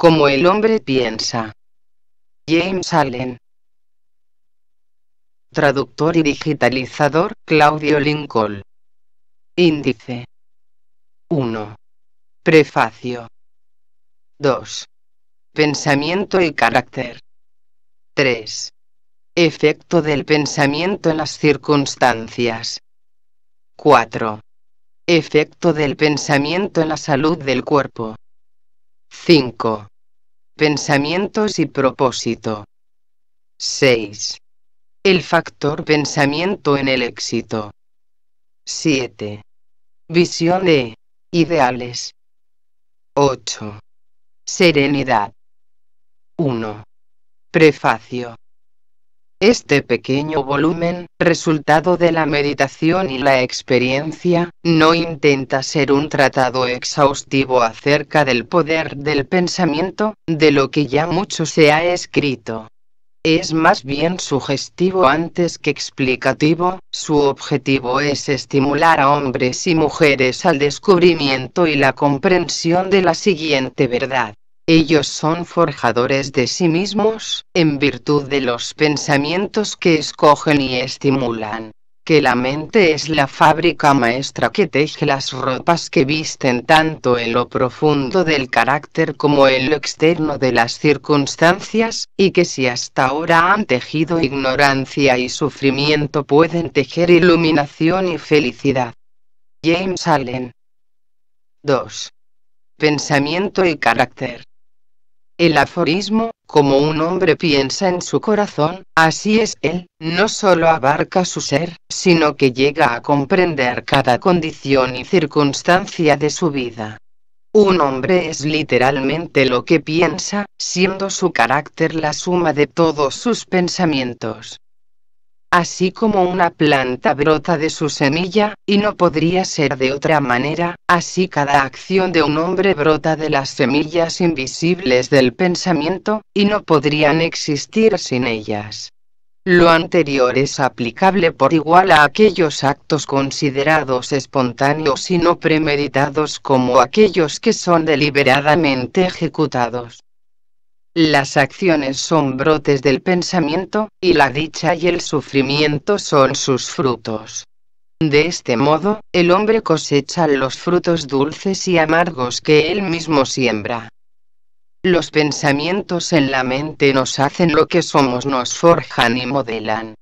Como el hombre piensa. James Allen. Traductor y digitalizador Claudio Lincoln. Índice. 1. Prefacio. 2. Pensamiento y carácter. 3. Efecto del pensamiento en las circunstancias. 4. Efecto del pensamiento en la salud del cuerpo. 5. Pensamientos y propósito. 6. El factor pensamiento en el éxito. 7. Visión de ideales. 8. Serenidad. 1. Prefacio. Este pequeño volumen, resultado de la meditación y la experiencia, no intenta ser un tratado exhaustivo acerca del poder del pensamiento, de lo que ya mucho se ha escrito. Es más bien sugestivo antes que explicativo, su objetivo es estimular a hombres y mujeres al descubrimiento y la comprensión de la siguiente verdad. Ellos son forjadores de sí mismos, en virtud de los pensamientos que escogen y estimulan. Que la mente es la fábrica maestra que teje las ropas que visten tanto en lo profundo del carácter como en lo externo de las circunstancias, y que si hasta ahora han tejido ignorancia y sufrimiento pueden tejer iluminación y felicidad. James Allen 2. Pensamiento y carácter. El aforismo, como un hombre piensa en su corazón, así es él, no solo abarca su ser, sino que llega a comprender cada condición y circunstancia de su vida. Un hombre es literalmente lo que piensa, siendo su carácter la suma de todos sus pensamientos así como una planta brota de su semilla, y no podría ser de otra manera, así cada acción de un hombre brota de las semillas invisibles del pensamiento, y no podrían existir sin ellas. Lo anterior es aplicable por igual a aquellos actos considerados espontáneos y no premeditados como aquellos que son deliberadamente ejecutados. Las acciones son brotes del pensamiento, y la dicha y el sufrimiento son sus frutos. De este modo, el hombre cosecha los frutos dulces y amargos que él mismo siembra. Los pensamientos en la mente nos hacen lo que somos, nos forjan y modelan.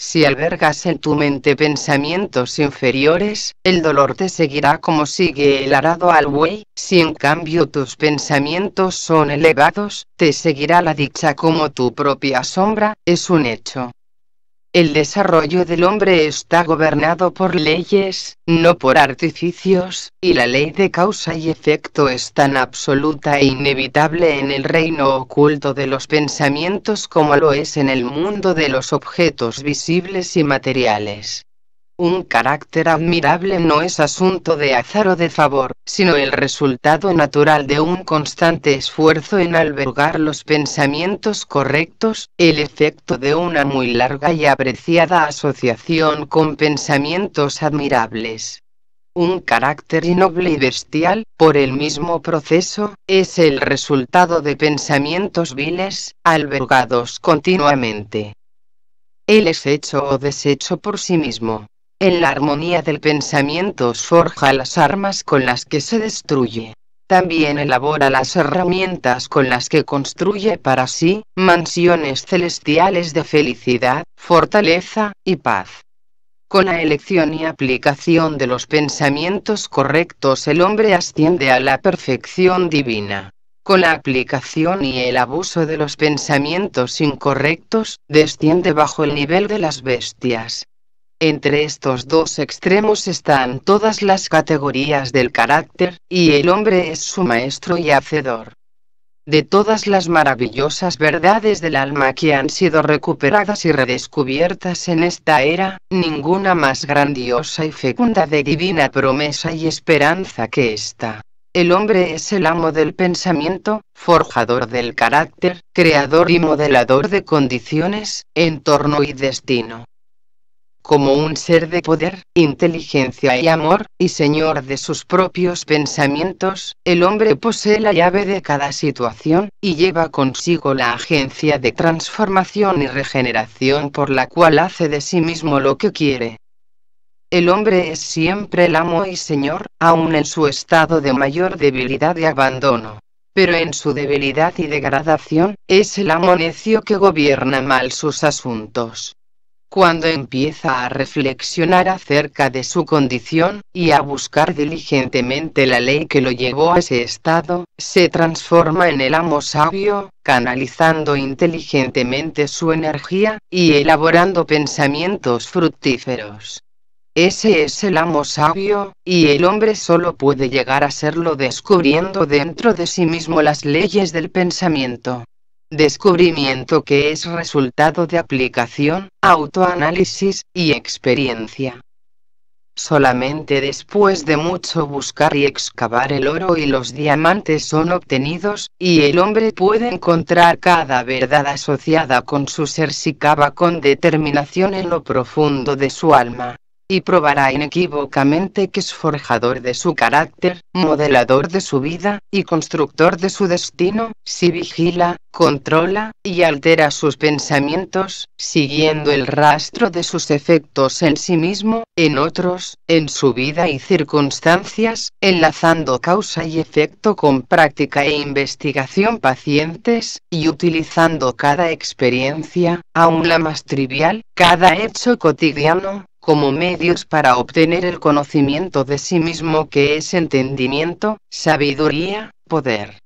Si albergas en tu mente pensamientos inferiores, el dolor te seguirá como sigue el arado al buey, si en cambio tus pensamientos son elevados, te seguirá la dicha como tu propia sombra, es un hecho. El desarrollo del hombre está gobernado por leyes, no por artificios, y la ley de causa y efecto es tan absoluta e inevitable en el reino oculto de los pensamientos como lo es en el mundo de los objetos visibles y materiales. Un carácter admirable no es asunto de azar o de favor, sino el resultado natural de un constante esfuerzo en albergar los pensamientos correctos, el efecto de una muy larga y apreciada asociación con pensamientos admirables. Un carácter innoble y bestial, por el mismo proceso, es el resultado de pensamientos viles, albergados continuamente. Él es hecho o deshecho por sí mismo. En la armonía del pensamiento forja las armas con las que se destruye. También elabora las herramientas con las que construye para sí mansiones celestiales de felicidad, fortaleza y paz. Con la elección y aplicación de los pensamientos correctos el hombre asciende a la perfección divina. Con la aplicación y el abuso de los pensamientos incorrectos, desciende bajo el nivel de las bestias. Entre estos dos extremos están todas las categorías del carácter, y el hombre es su maestro y hacedor. De todas las maravillosas verdades del alma que han sido recuperadas y redescubiertas en esta era, ninguna más grandiosa y fecunda de divina promesa y esperanza que esta. El hombre es el amo del pensamiento, forjador del carácter, creador y modelador de condiciones, entorno y destino como un ser de poder, inteligencia y amor, y señor de sus propios pensamientos, el hombre posee la llave de cada situación, y lleva consigo la agencia de transformación y regeneración por la cual hace de sí mismo lo que quiere. El hombre es siempre el amo y señor, aun en su estado de mayor debilidad y abandono pero en su debilidad y degradación, es el amo necio que gobierna mal sus asuntos cuando empieza a reflexionar acerca de su condición, y a buscar diligentemente la ley que lo llevó a ese estado, se transforma en el amo sabio, canalizando inteligentemente su energía, y elaborando pensamientos fructíferos. Ese es el amo sabio, y el hombre solo puede llegar a serlo descubriendo dentro de sí mismo las leyes del pensamiento descubrimiento que es resultado de aplicación, autoanálisis y experiencia. Solamente después de mucho buscar y excavar el oro y los diamantes son obtenidos, y el hombre puede encontrar cada verdad asociada con su ser si cava con determinación en lo profundo de su alma y probará inequívocamente que es forjador de su carácter, modelador de su vida, y constructor de su destino, si vigila, controla, y altera sus pensamientos, siguiendo el rastro de sus efectos en sí mismo, en otros, en su vida y circunstancias, enlazando causa y efecto con práctica e investigación pacientes, y utilizando cada experiencia, aun la más trivial, cada hecho cotidiano, como medios para obtener el conocimiento de sí mismo que es entendimiento, sabiduría, poder.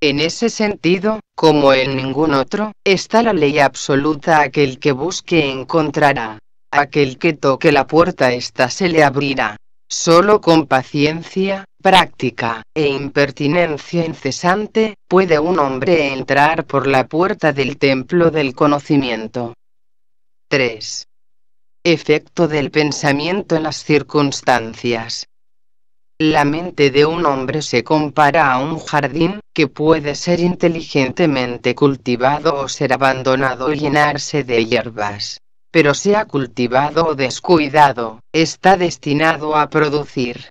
En ese sentido, como en ningún otro, está la ley absoluta aquel que busque encontrará. Aquel que toque la puerta ésta se le abrirá. Solo con paciencia, práctica e impertinencia incesante, puede un hombre entrar por la puerta del templo del conocimiento. 3. Efecto del pensamiento en las circunstancias. La mente de un hombre se compara a un jardín, que puede ser inteligentemente cultivado o ser abandonado y llenarse de hierbas. Pero sea cultivado o descuidado, está destinado a producir.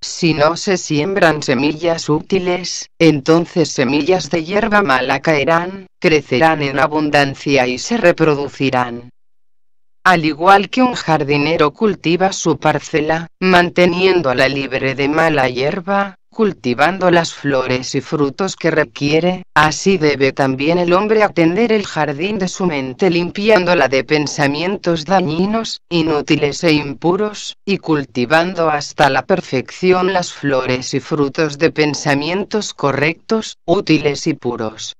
Si no se siembran semillas útiles, entonces semillas de hierba mala caerán, crecerán en abundancia y se reproducirán. Al igual que un jardinero cultiva su parcela, manteniéndola libre de mala hierba, cultivando las flores y frutos que requiere, así debe también el hombre atender el jardín de su mente limpiándola de pensamientos dañinos, inútiles e impuros, y cultivando hasta la perfección las flores y frutos de pensamientos correctos, útiles y puros.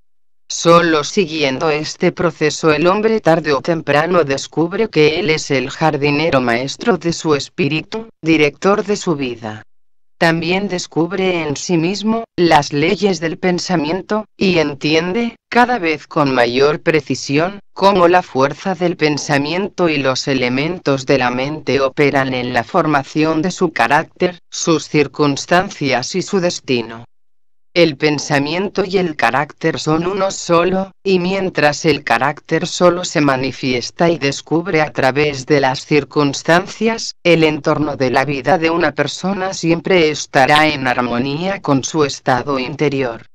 Solo siguiendo este proceso el hombre tarde o temprano descubre que él es el jardinero maestro de su espíritu, director de su vida. También descubre en sí mismo las leyes del pensamiento, y entiende, cada vez con mayor precisión, cómo la fuerza del pensamiento y los elementos de la mente operan en la formación de su carácter, sus circunstancias y su destino. El pensamiento y el carácter son uno solo, y mientras el carácter solo se manifiesta y descubre a través de las circunstancias, el entorno de la vida de una persona siempre estará en armonía con su estado interior.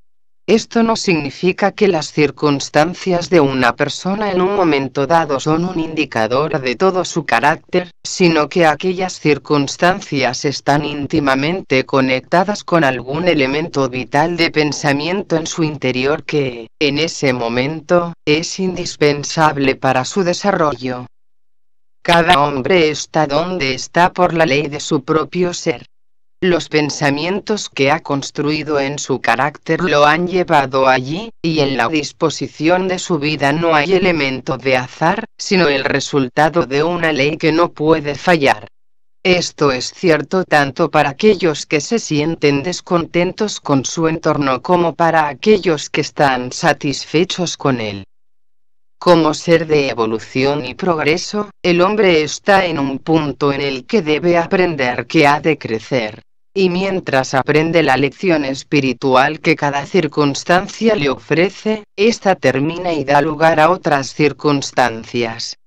Esto no significa que las circunstancias de una persona en un momento dado son un indicador de todo su carácter, sino que aquellas circunstancias están íntimamente conectadas con algún elemento vital de pensamiento en su interior que, en ese momento, es indispensable para su desarrollo. Cada hombre está donde está por la ley de su propio ser. Los pensamientos que ha construido en su carácter lo han llevado allí, y en la disposición de su vida no hay elemento de azar, sino el resultado de una ley que no puede fallar. Esto es cierto tanto para aquellos que se sienten descontentos con su entorno como para aquellos que están satisfechos con él. Como ser de evolución y progreso, el hombre está en un punto en el que debe aprender que ha de crecer y mientras aprende la lección espiritual que cada circunstancia le ofrece, esta termina y da lugar a otras circunstancias.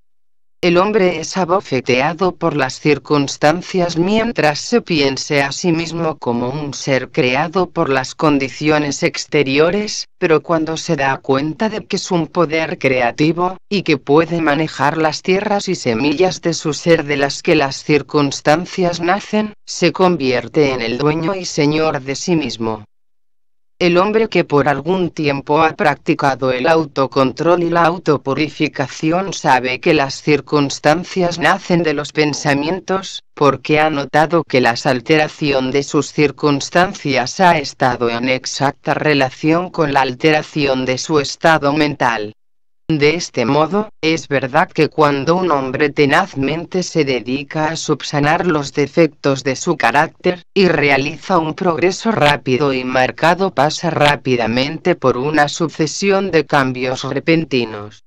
El hombre es abofeteado por las circunstancias mientras se piense a sí mismo como un ser creado por las condiciones exteriores, pero cuando se da cuenta de que es un poder creativo, y que puede manejar las tierras y semillas de su ser de las que las circunstancias nacen, se convierte en el dueño y señor de sí mismo el hombre que por algún tiempo ha practicado el autocontrol y la autopurificación sabe que las circunstancias nacen de los pensamientos, porque ha notado que la alteración de sus circunstancias ha estado en exacta relación con la alteración de su estado mental. De este modo, es verdad que cuando un hombre tenazmente se dedica a subsanar los defectos de su carácter, y realiza un progreso rápido y marcado pasa rápidamente por una sucesión de cambios repentinos.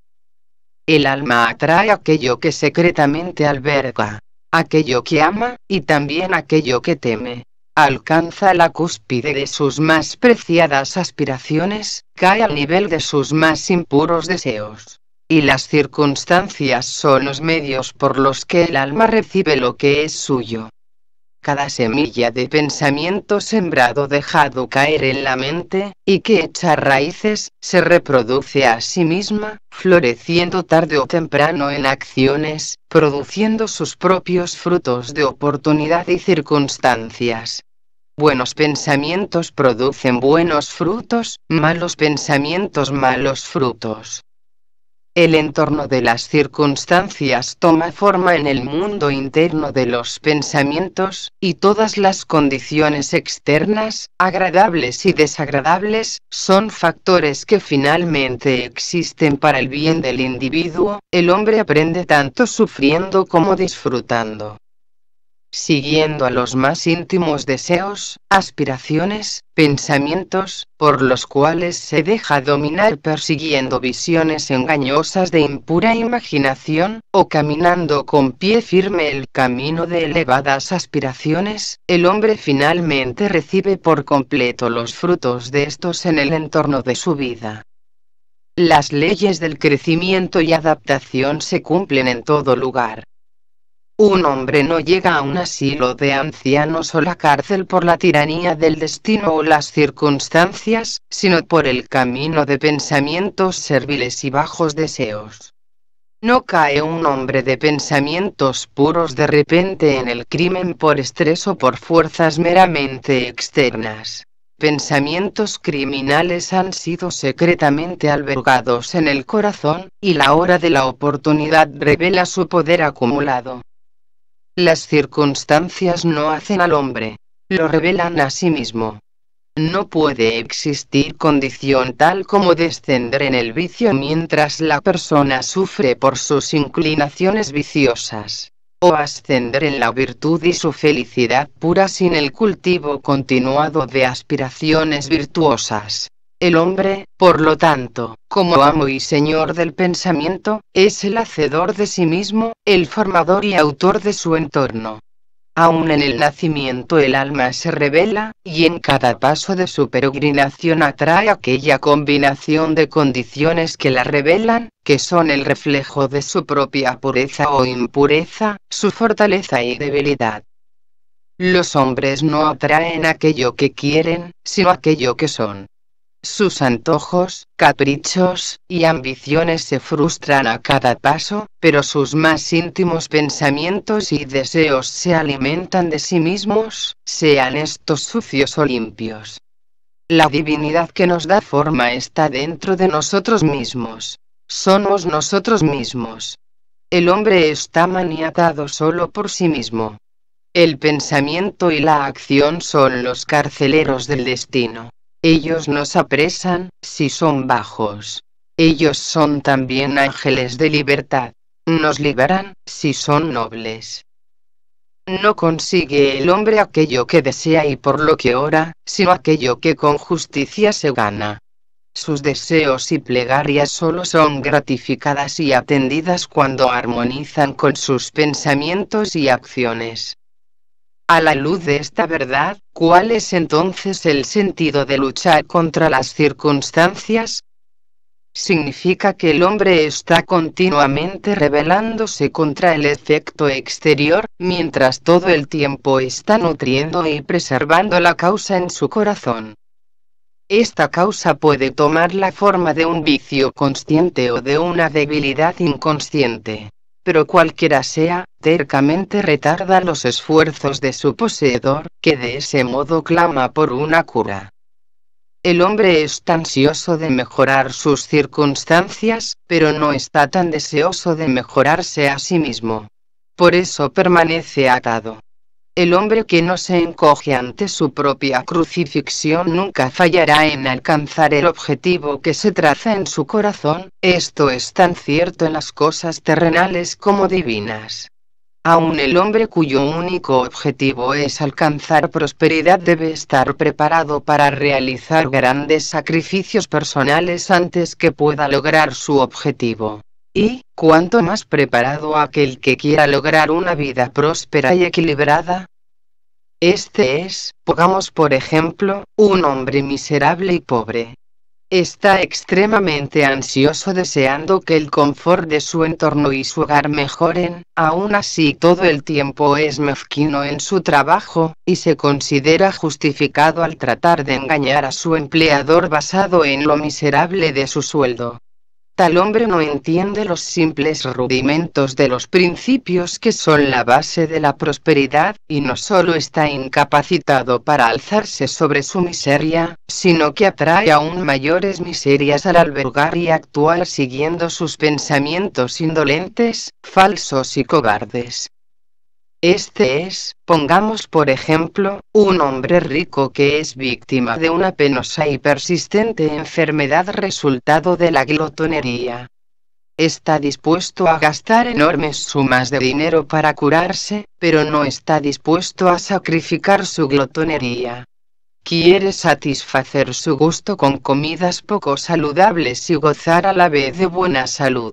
El alma atrae aquello que secretamente alberga, aquello que ama, y también aquello que teme alcanza la cúspide de sus más preciadas aspiraciones, cae al nivel de sus más impuros deseos. Y las circunstancias son los medios por los que el alma recibe lo que es suyo cada semilla de pensamiento sembrado dejado caer en la mente, y que echa raíces, se reproduce a sí misma, floreciendo tarde o temprano en acciones, produciendo sus propios frutos de oportunidad y circunstancias. Buenos pensamientos producen buenos frutos, malos pensamientos malos frutos. El entorno de las circunstancias toma forma en el mundo interno de los pensamientos, y todas las condiciones externas, agradables y desagradables, son factores que finalmente existen para el bien del individuo. El hombre aprende tanto sufriendo como disfrutando siguiendo a los más íntimos deseos, aspiraciones, pensamientos, por los cuales se deja dominar persiguiendo visiones engañosas de impura imaginación, o caminando con pie firme el camino de elevadas aspiraciones, el hombre finalmente recibe por completo los frutos de estos en el entorno de su vida. Las leyes del crecimiento y adaptación se cumplen en todo lugar. Un hombre no llega a un asilo de ancianos o la cárcel por la tiranía del destino o las circunstancias, sino por el camino de pensamientos serviles y bajos deseos. No cae un hombre de pensamientos puros de repente en el crimen por estrés o por fuerzas meramente externas. Pensamientos criminales han sido secretamente albergados en el corazón, y la hora de la oportunidad revela su poder acumulado. Las circunstancias no hacen al hombre, lo revelan a sí mismo. No puede existir condición tal como descender en el vicio mientras la persona sufre por sus inclinaciones viciosas, o ascender en la virtud y su felicidad pura sin el cultivo continuado de aspiraciones virtuosas. El hombre, por lo tanto, como amo y señor del pensamiento, es el hacedor de sí mismo, el formador y autor de su entorno. Aún en el nacimiento el alma se revela, y en cada paso de su peregrinación atrae aquella combinación de condiciones que la revelan, que son el reflejo de su propia pureza o impureza, su fortaleza y debilidad. Los hombres no atraen aquello que quieren, sino aquello que son. Sus antojos, caprichos y ambiciones se frustran a cada paso, pero sus más íntimos pensamientos y deseos se alimentan de sí mismos, sean estos sucios o limpios. La divinidad que nos da forma está dentro de nosotros mismos. Somos nosotros mismos. El hombre está maniatado solo por sí mismo. El pensamiento y la acción son los carceleros del destino. Ellos nos apresan, si son bajos. Ellos son también ángeles de libertad. Nos liberan, si son nobles. No consigue el hombre aquello que desea y por lo que ora, sino aquello que con justicia se gana. Sus deseos y plegarias solo son gratificadas y atendidas cuando armonizan con sus pensamientos y acciones. A la luz de esta verdad, ¿cuál es entonces el sentido de luchar contra las circunstancias? Significa que el hombre está continuamente rebelándose contra el efecto exterior, mientras todo el tiempo está nutriendo y preservando la causa en su corazón. Esta causa puede tomar la forma de un vicio consciente o de una debilidad inconsciente pero cualquiera sea, tercamente retarda los esfuerzos de su poseedor, que de ese modo clama por una cura. El hombre está ansioso de mejorar sus circunstancias, pero no está tan deseoso de mejorarse a sí mismo. Por eso permanece atado. El hombre que no se encoge ante su propia crucifixión nunca fallará en alcanzar el objetivo que se traza en su corazón, esto es tan cierto en las cosas terrenales como divinas. Aún el hombre cuyo único objetivo es alcanzar prosperidad debe estar preparado para realizar grandes sacrificios personales antes que pueda lograr su objetivo. Y, ¿cuánto más preparado aquel que quiera lograr una vida próspera y equilibrada, este es, pongamos por ejemplo, un hombre miserable y pobre. Está extremadamente ansioso deseando que el confort de su entorno y su hogar mejoren, aún así todo el tiempo es mezquino en su trabajo, y se considera justificado al tratar de engañar a su empleador basado en lo miserable de su sueldo. El hombre no entiende los simples rudimentos de los principios que son la base de la prosperidad, y no solo está incapacitado para alzarse sobre su miseria, sino que atrae aún mayores miserias al albergar y actuar siguiendo sus pensamientos indolentes, falsos y cobardes. Este es, pongamos por ejemplo, un hombre rico que es víctima de una penosa y persistente enfermedad resultado de la glotonería. Está dispuesto a gastar enormes sumas de dinero para curarse, pero no está dispuesto a sacrificar su glotonería. Quiere satisfacer su gusto con comidas poco saludables y gozar a la vez de buena salud.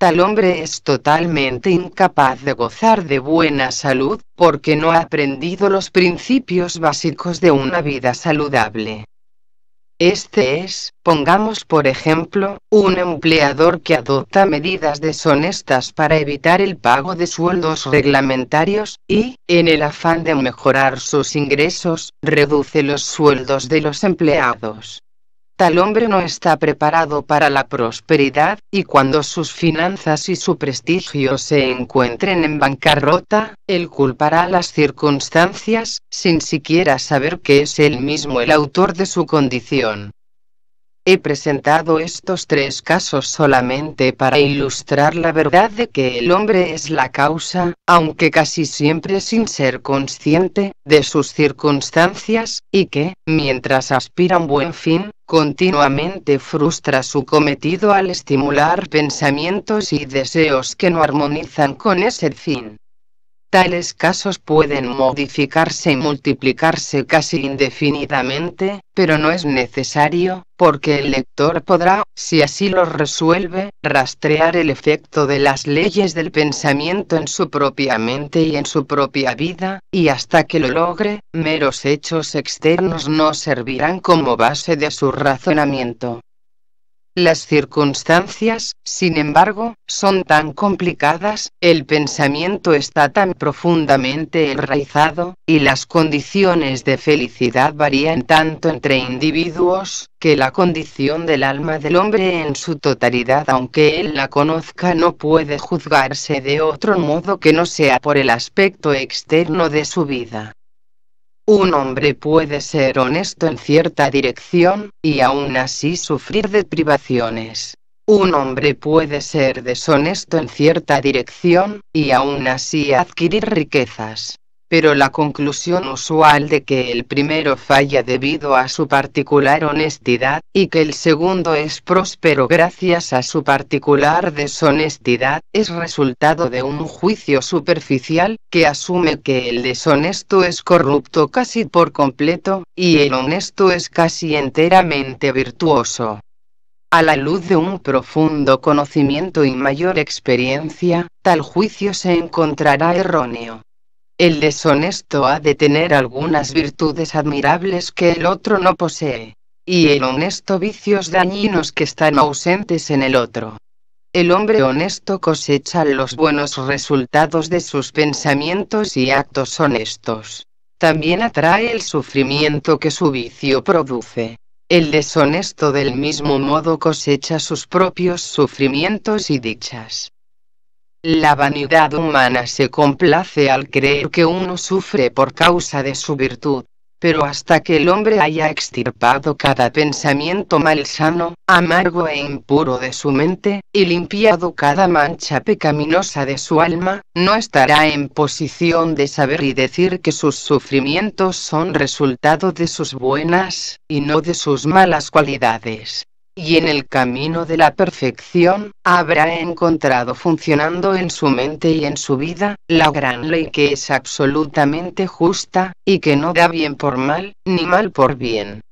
Tal hombre es totalmente incapaz de gozar de buena salud, porque no ha aprendido los principios básicos de una vida saludable. Este es, pongamos por ejemplo, un empleador que adopta medidas deshonestas para evitar el pago de sueldos reglamentarios, y, en el afán de mejorar sus ingresos, reduce los sueldos de los empleados. Tal hombre no está preparado para la prosperidad, y cuando sus finanzas y su prestigio se encuentren en bancarrota, él culpará las circunstancias, sin siquiera saber que es él mismo el autor de su condición. He presentado estos tres casos solamente para ilustrar la verdad de que el hombre es la causa, aunque casi siempre sin ser consciente, de sus circunstancias, y que, mientras aspira a un buen fin, continuamente frustra su cometido al estimular pensamientos y deseos que no armonizan con ese fin. Tales casos pueden modificarse y multiplicarse casi indefinidamente, pero no es necesario, porque el lector podrá, si así lo resuelve, rastrear el efecto de las leyes del pensamiento en su propia mente y en su propia vida, y hasta que lo logre, meros hechos externos no servirán como base de su razonamiento. Las circunstancias, sin embargo, son tan complicadas, el pensamiento está tan profundamente enraizado, y las condiciones de felicidad varían tanto entre individuos, que la condición del alma del hombre en su totalidad, aunque él la conozca, no puede juzgarse de otro modo que no sea por el aspecto externo de su vida. Un hombre puede ser honesto en cierta dirección, y aún así sufrir de privaciones. Un hombre puede ser deshonesto en cierta dirección, y aún así adquirir riquezas pero la conclusión usual de que el primero falla debido a su particular honestidad, y que el segundo es próspero gracias a su particular deshonestidad, es resultado de un juicio superficial, que asume que el deshonesto es corrupto casi por completo, y el honesto es casi enteramente virtuoso. A la luz de un profundo conocimiento y mayor experiencia, tal juicio se encontrará erróneo. El deshonesto ha de tener algunas virtudes admirables que el otro no posee, y el honesto vicios dañinos que están ausentes en el otro. El hombre honesto cosecha los buenos resultados de sus pensamientos y actos honestos. También atrae el sufrimiento que su vicio produce. El deshonesto del mismo modo cosecha sus propios sufrimientos y dichas. La vanidad humana se complace al creer que uno sufre por causa de su virtud, pero hasta que el hombre haya extirpado cada pensamiento malsano, amargo e impuro de su mente, y limpiado cada mancha pecaminosa de su alma, no estará en posición de saber y decir que sus sufrimientos son resultado de sus buenas, y no de sus malas cualidades y en el camino de la perfección, habrá encontrado funcionando en su mente y en su vida, la gran ley que es absolutamente justa, y que no da bien por mal, ni mal por bien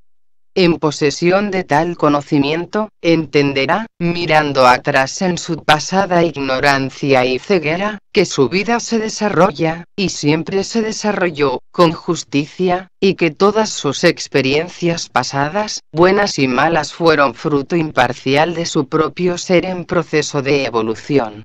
en posesión de tal conocimiento, entenderá, mirando atrás en su pasada ignorancia y ceguera, que su vida se desarrolla, y siempre se desarrolló, con justicia, y que todas sus experiencias pasadas, buenas y malas, fueron fruto imparcial de su propio ser en proceso de evolución.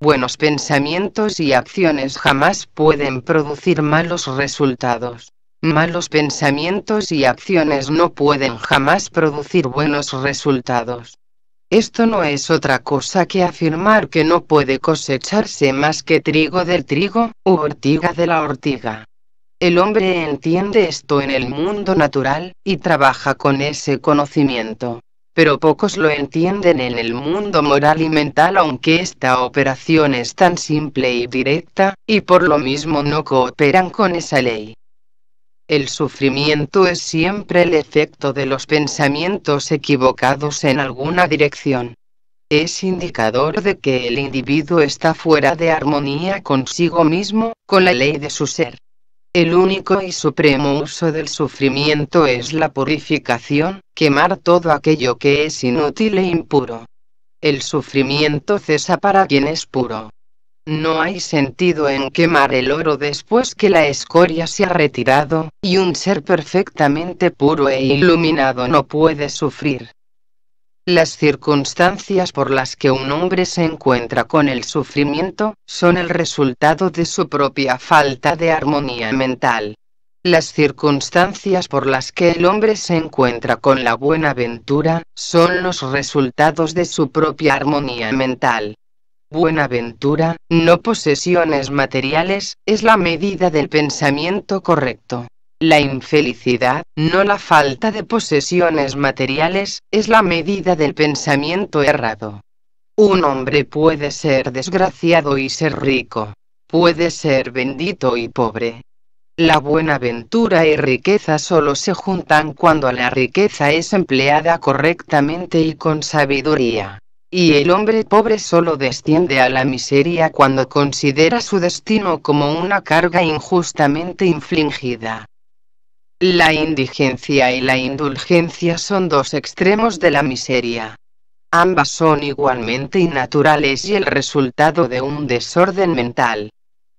Buenos pensamientos y acciones jamás pueden producir malos resultados. Malos pensamientos y acciones no pueden jamás producir buenos resultados. Esto no es otra cosa que afirmar que no puede cosecharse más que trigo del trigo, u ortiga de la ortiga. El hombre entiende esto en el mundo natural, y trabaja con ese conocimiento. Pero pocos lo entienden en el mundo moral y mental aunque esta operación es tan simple y directa, y por lo mismo no cooperan con esa ley. El sufrimiento es siempre el efecto de los pensamientos equivocados en alguna dirección. Es indicador de que el individuo está fuera de armonía consigo mismo, con la ley de su ser. El único y supremo uso del sufrimiento es la purificación, quemar todo aquello que es inútil e impuro. El sufrimiento cesa para quien es puro. No hay sentido en quemar el oro después que la escoria se ha retirado, y un ser perfectamente puro e iluminado no puede sufrir. Las circunstancias por las que un hombre se encuentra con el sufrimiento, son el resultado de su propia falta de armonía mental. Las circunstancias por las que el hombre se encuentra con la buena ventura, son los resultados de su propia armonía mental. Buenaventura, no posesiones materiales, es la medida del pensamiento correcto. La infelicidad, no la falta de posesiones materiales, es la medida del pensamiento errado. Un hombre puede ser desgraciado y ser rico. Puede ser bendito y pobre. La buenaventura y riqueza solo se juntan cuando la riqueza es empleada correctamente y con sabiduría. Y el hombre pobre solo desciende a la miseria cuando considera su destino como una carga injustamente infligida. La indigencia y la indulgencia son dos extremos de la miseria. Ambas son igualmente innaturales y el resultado de un desorden mental.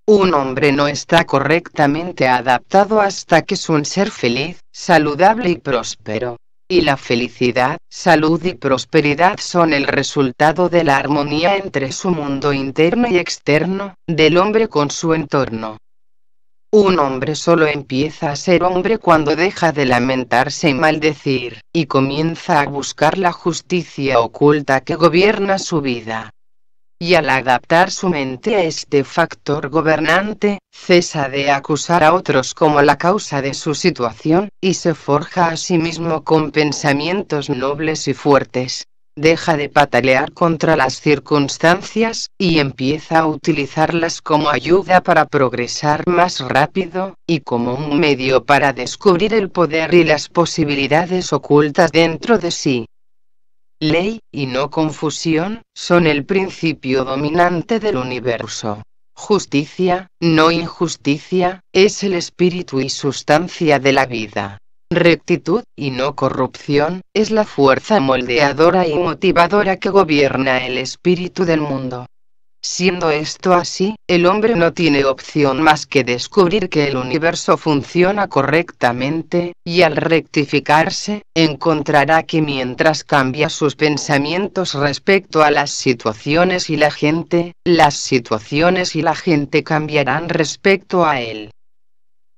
Un hombre no está correctamente adaptado hasta que es un ser feliz, saludable y próspero y la felicidad, salud y prosperidad son el resultado de la armonía entre su mundo interno y externo, del hombre con su entorno. Un hombre solo empieza a ser hombre cuando deja de lamentarse y maldecir, y comienza a buscar la justicia oculta que gobierna su vida y al adaptar su mente a este factor gobernante, cesa de acusar a otros como la causa de su situación, y se forja a sí mismo con pensamientos nobles y fuertes. Deja de patalear contra las circunstancias, y empieza a utilizarlas como ayuda para progresar más rápido, y como un medio para descubrir el poder y las posibilidades ocultas dentro de sí ley y no confusión, son el principio dominante del universo. Justicia, no injusticia, es el espíritu y sustancia de la vida. Rectitud, y no corrupción, es la fuerza moldeadora y motivadora que gobierna el espíritu del mundo. Siendo esto así, el hombre no tiene opción más que descubrir que el universo funciona correctamente, y al rectificarse, encontrará que mientras cambia sus pensamientos respecto a las situaciones y la gente, las situaciones y la gente cambiarán respecto a él.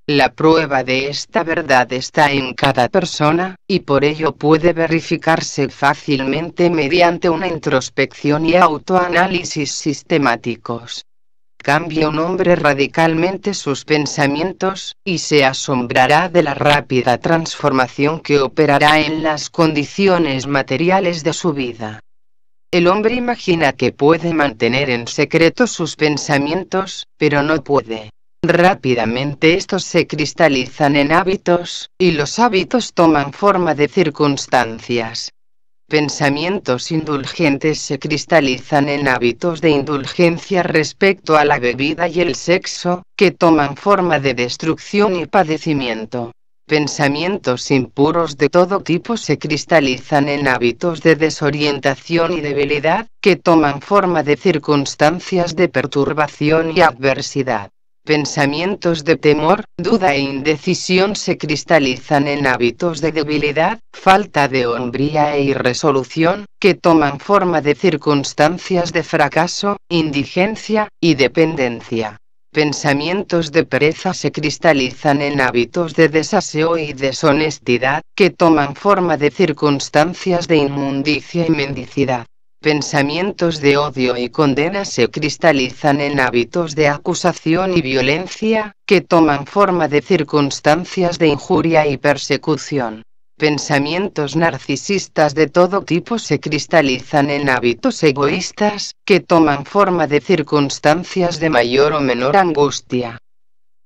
La prueba de esta verdad está en cada persona, y por ello puede verificarse fácilmente mediante una introspección y autoanálisis sistemáticos. Cambia un hombre radicalmente sus pensamientos, y se asombrará de la rápida transformación que operará en las condiciones materiales de su vida. El hombre imagina que puede mantener en secreto sus pensamientos, pero no puede Rápidamente estos se cristalizan en hábitos, y los hábitos toman forma de circunstancias. Pensamientos indulgentes se cristalizan en hábitos de indulgencia respecto a la bebida y el sexo, que toman forma de destrucción y padecimiento. Pensamientos impuros de todo tipo se cristalizan en hábitos de desorientación y debilidad, que toman forma de circunstancias de perturbación y adversidad. Pensamientos de temor, duda e indecisión se cristalizan en hábitos de debilidad, falta de hombría e irresolución, que toman forma de circunstancias de fracaso, indigencia, y dependencia. Pensamientos de pereza se cristalizan en hábitos de desaseo y deshonestidad, que toman forma de circunstancias de inmundicia y mendicidad. Pensamientos de odio y condena se cristalizan en hábitos de acusación y violencia, que toman forma de circunstancias de injuria y persecución. Pensamientos narcisistas de todo tipo se cristalizan en hábitos egoístas, que toman forma de circunstancias de mayor o menor angustia.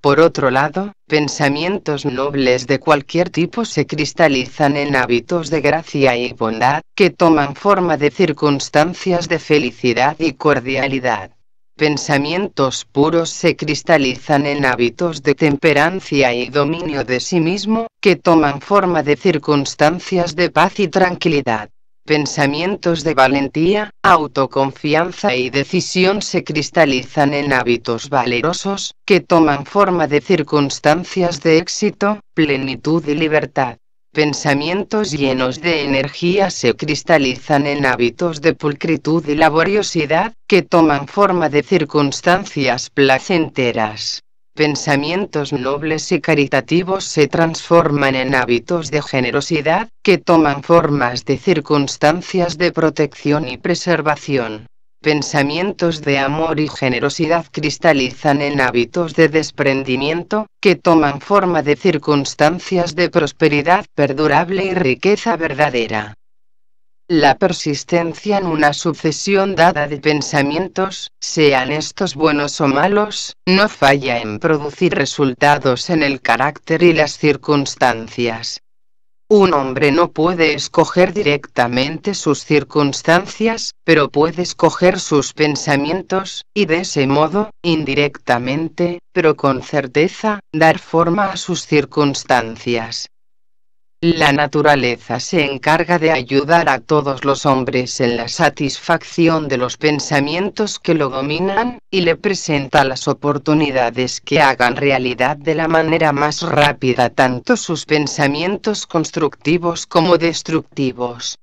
Por otro lado, pensamientos nobles de cualquier tipo se cristalizan en hábitos de gracia y bondad, que toman forma de circunstancias de felicidad y cordialidad. Pensamientos puros se cristalizan en hábitos de temperancia y dominio de sí mismo, que toman forma de circunstancias de paz y tranquilidad. Pensamientos de valentía, autoconfianza y decisión se cristalizan en hábitos valerosos, que toman forma de circunstancias de éxito, plenitud y libertad. Pensamientos llenos de energía se cristalizan en hábitos de pulcritud y laboriosidad, que toman forma de circunstancias placenteras pensamientos nobles y caritativos se transforman en hábitos de generosidad, que toman formas de circunstancias de protección y preservación. Pensamientos de amor y generosidad cristalizan en hábitos de desprendimiento, que toman forma de circunstancias de prosperidad perdurable y riqueza verdadera. La persistencia en una sucesión dada de pensamientos, sean estos buenos o malos, no falla en producir resultados en el carácter y las circunstancias. Un hombre no puede escoger directamente sus circunstancias, pero puede escoger sus pensamientos, y de ese modo, indirectamente, pero con certeza, dar forma a sus circunstancias. La naturaleza se encarga de ayudar a todos los hombres en la satisfacción de los pensamientos que lo dominan, y le presenta las oportunidades que hagan realidad de la manera más rápida tanto sus pensamientos constructivos como destructivos.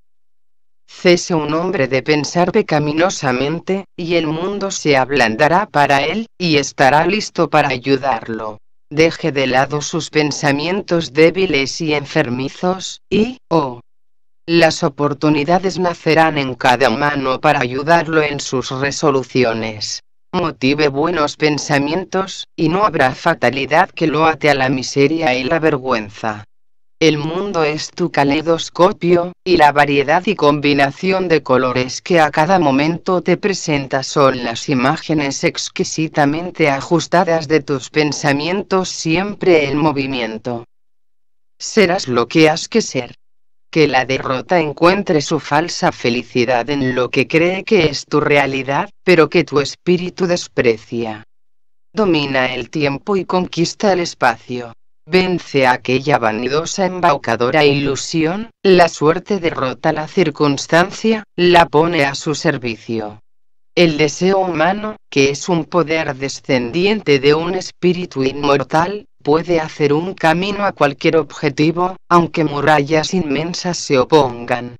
Cese un hombre de pensar pecaminosamente, y el mundo se ablandará para él, y estará listo para ayudarlo deje de lado sus pensamientos débiles y enfermizos, y, oh, las oportunidades nacerán en cada mano para ayudarlo en sus resoluciones. Motive buenos pensamientos, y no habrá fatalidad que lo ate a la miseria y la vergüenza. El mundo es tu caleidoscopio, y la variedad y combinación de colores que a cada momento te presenta son las imágenes exquisitamente ajustadas de tus pensamientos siempre en movimiento. Serás lo que has que ser. Que la derrota encuentre su falsa felicidad en lo que cree que es tu realidad, pero que tu espíritu desprecia. Domina el tiempo y conquista el espacio vence aquella vanidosa embaucadora ilusión, la suerte derrota la circunstancia, la pone a su servicio. El deseo humano, que es un poder descendiente de un espíritu inmortal, puede hacer un camino a cualquier objetivo, aunque murallas inmensas se opongan.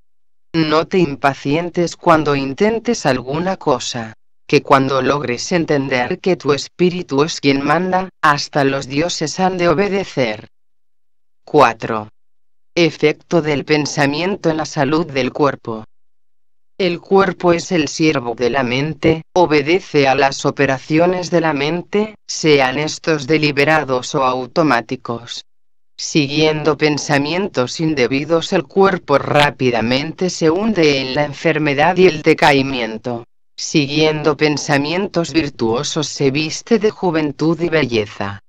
No te impacientes cuando intentes alguna cosa que cuando logres entender que tu espíritu es quien manda, hasta los dioses han de obedecer. 4. Efecto del pensamiento en la salud del cuerpo. El cuerpo es el siervo de la mente, obedece a las operaciones de la mente, sean estos deliberados o automáticos. Siguiendo pensamientos indebidos el cuerpo rápidamente se hunde en la enfermedad y el decaimiento siguiendo mm. pensamientos virtuosos se viste de juventud y belleza.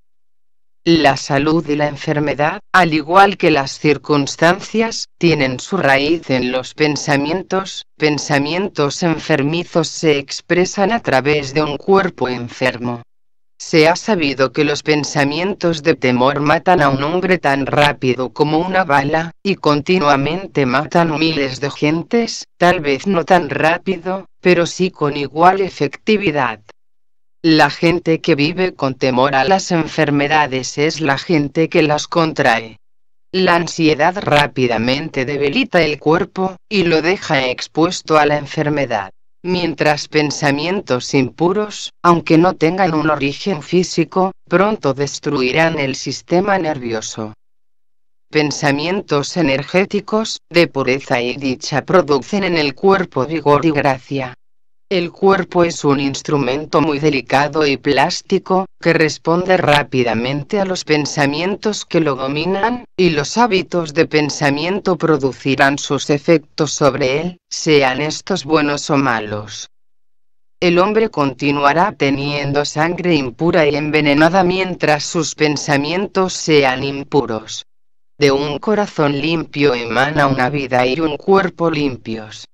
La salud y la enfermedad, al igual que las circunstancias, tienen su raíz en los pensamientos, pensamientos enfermizos se expresan a través de un cuerpo enfermo. Se ha sabido que los pensamientos de temor matan a un hombre tan rápido como una bala, y continuamente matan miles de gentes, tal vez no tan rápido, pero sí con igual efectividad. La gente que vive con temor a las enfermedades es la gente que las contrae. La ansiedad rápidamente debilita el cuerpo, y lo deja expuesto a la enfermedad mientras pensamientos impuros, aunque no tengan un origen físico, pronto destruirán el sistema nervioso. Pensamientos energéticos, de pureza y dicha producen en el cuerpo vigor y gracia. El cuerpo es un instrumento muy delicado y plástico, que responde rápidamente a los pensamientos que lo dominan, y los hábitos de pensamiento producirán sus efectos sobre él, sean estos buenos o malos. El hombre continuará teniendo sangre impura y envenenada mientras sus pensamientos sean impuros. De un corazón limpio emana una vida y un cuerpo limpios.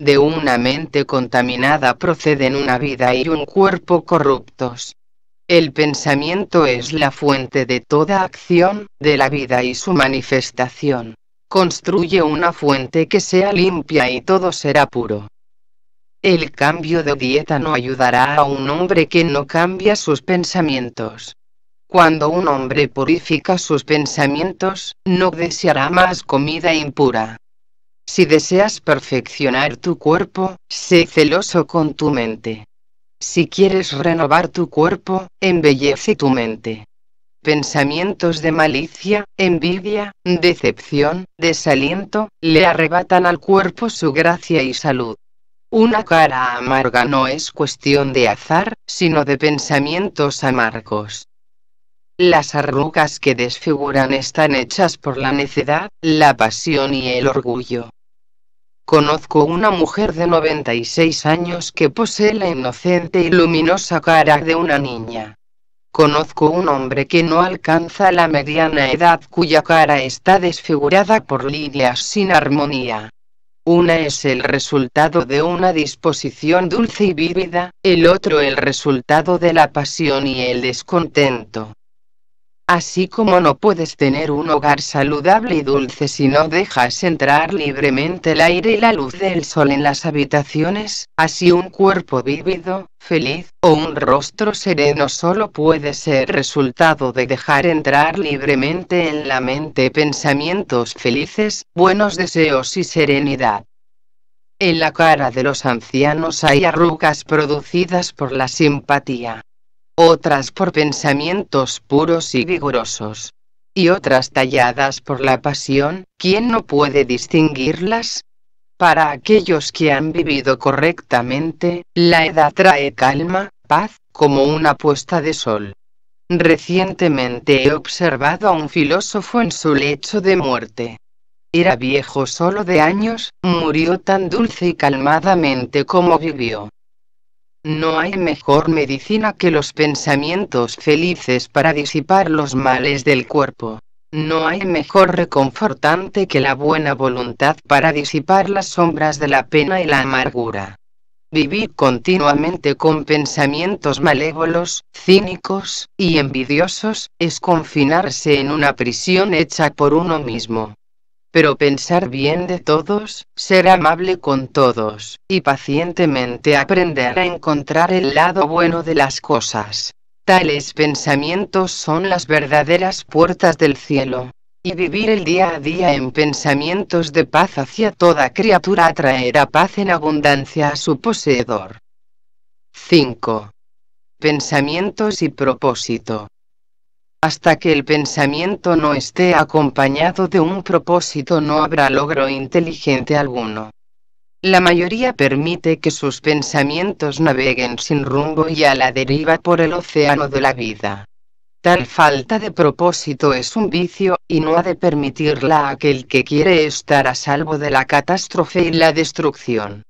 De una mente contaminada proceden una vida y un cuerpo corruptos. El pensamiento es la fuente de toda acción, de la vida y su manifestación. Construye una fuente que sea limpia y todo será puro. El cambio de dieta no ayudará a un hombre que no cambia sus pensamientos. Cuando un hombre purifica sus pensamientos, no deseará más comida impura. Si deseas perfeccionar tu cuerpo, sé celoso con tu mente. Si quieres renovar tu cuerpo, embellece tu mente. Pensamientos de malicia, envidia, decepción, desaliento, le arrebatan al cuerpo su gracia y salud. Una cara amarga no es cuestión de azar, sino de pensamientos amargos. Las arrugas que desfiguran están hechas por la necedad, la pasión y el orgullo. Conozco una mujer de 96 años que posee la inocente y luminosa cara de una niña. Conozco un hombre que no alcanza la mediana edad cuya cara está desfigurada por líneas sin armonía. Una es el resultado de una disposición dulce y vívida, el otro el resultado de la pasión y el descontento. Así como no puedes tener un hogar saludable y dulce si no dejas entrar libremente el aire y la luz del sol en las habitaciones, así un cuerpo vívido, feliz, o un rostro sereno solo puede ser resultado de dejar entrar libremente en la mente pensamientos felices, buenos deseos y serenidad. En la cara de los ancianos hay arrugas producidas por la simpatía otras por pensamientos puros y vigorosos, y otras talladas por la pasión, ¿quién no puede distinguirlas? Para aquellos que han vivido correctamente, la edad trae calma, paz, como una puesta de sol. Recientemente he observado a un filósofo en su lecho de muerte. Era viejo solo de años, murió tan dulce y calmadamente como vivió. No hay mejor medicina que los pensamientos felices para disipar los males del cuerpo. No hay mejor reconfortante que la buena voluntad para disipar las sombras de la pena y la amargura. Vivir continuamente con pensamientos malévolos, cínicos y envidiosos, es confinarse en una prisión hecha por uno mismo pero pensar bien de todos, ser amable con todos, y pacientemente aprender a encontrar el lado bueno de las cosas. Tales pensamientos son las verdaderas puertas del cielo. Y vivir el día a día en pensamientos de paz hacia toda criatura atraerá paz en abundancia a su poseedor. 5. Pensamientos y propósito. Hasta que el pensamiento no esté acompañado de un propósito no habrá logro inteligente alguno. La mayoría permite que sus pensamientos naveguen sin rumbo y a la deriva por el océano de la vida. Tal falta de propósito es un vicio, y no ha de permitirla aquel que quiere estar a salvo de la catástrofe y la destrucción.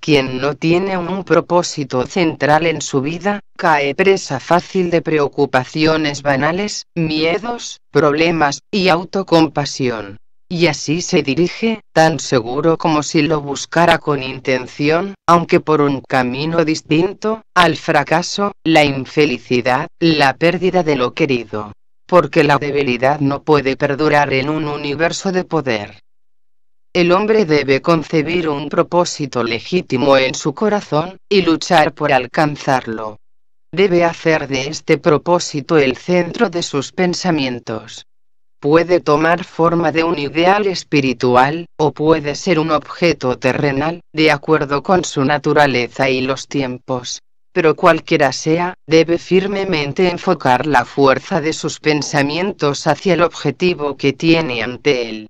Quien no tiene un propósito central en su vida, cae presa fácil de preocupaciones banales, miedos, problemas y autocompasión. Y así se dirige, tan seguro como si lo buscara con intención, aunque por un camino distinto, al fracaso, la infelicidad, la pérdida de lo querido. Porque la debilidad no puede perdurar en un universo de poder el hombre debe concebir un propósito legítimo en su corazón, y luchar por alcanzarlo. Debe hacer de este propósito el centro de sus pensamientos. Puede tomar forma de un ideal espiritual, o puede ser un objeto terrenal, de acuerdo con su naturaleza y los tiempos. Pero cualquiera sea, debe firmemente enfocar la fuerza de sus pensamientos hacia el objetivo que tiene ante él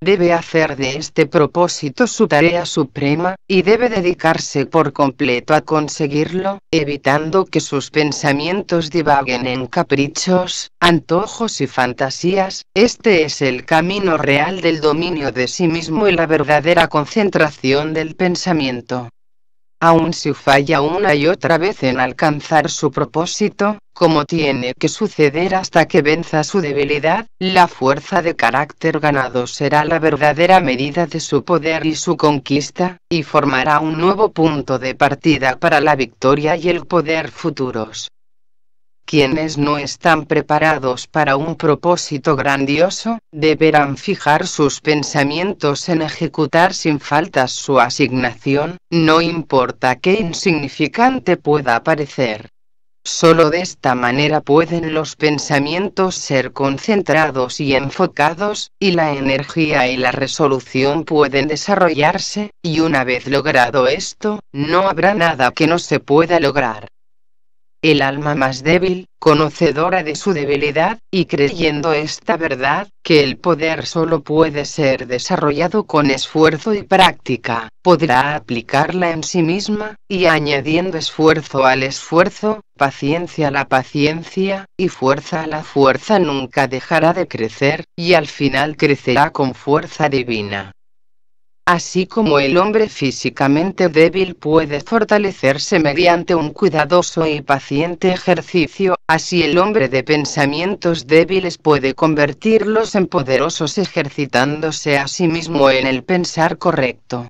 debe hacer de este propósito su tarea suprema, y debe dedicarse por completo a conseguirlo, evitando que sus pensamientos divaguen en caprichos, antojos y fantasías, este es el camino real del dominio de sí mismo y la verdadera concentración del pensamiento aun si falla una y otra vez en alcanzar su propósito, como tiene que suceder hasta que venza su debilidad, la fuerza de carácter ganado será la verdadera medida de su poder y su conquista, y formará un nuevo punto de partida para la victoria y el poder futuros quienes no están preparados para un propósito grandioso, deberán fijar sus pensamientos en ejecutar sin faltas su asignación, no importa qué insignificante pueda parecer. Solo de esta manera pueden los pensamientos ser concentrados y enfocados, y la energía y la resolución pueden desarrollarse, y una vez logrado esto, no habrá nada que no se pueda lograr el alma más débil, conocedora de su debilidad, y creyendo esta verdad, que el poder solo puede ser desarrollado con esfuerzo y práctica, podrá aplicarla en sí misma, y añadiendo esfuerzo al esfuerzo, paciencia a la paciencia, y fuerza a la fuerza nunca dejará de crecer, y al final crecerá con fuerza divina. Así como el hombre físicamente débil puede fortalecerse mediante un cuidadoso y paciente ejercicio, así el hombre de pensamientos débiles puede convertirlos en poderosos ejercitándose a sí mismo en el pensar correcto.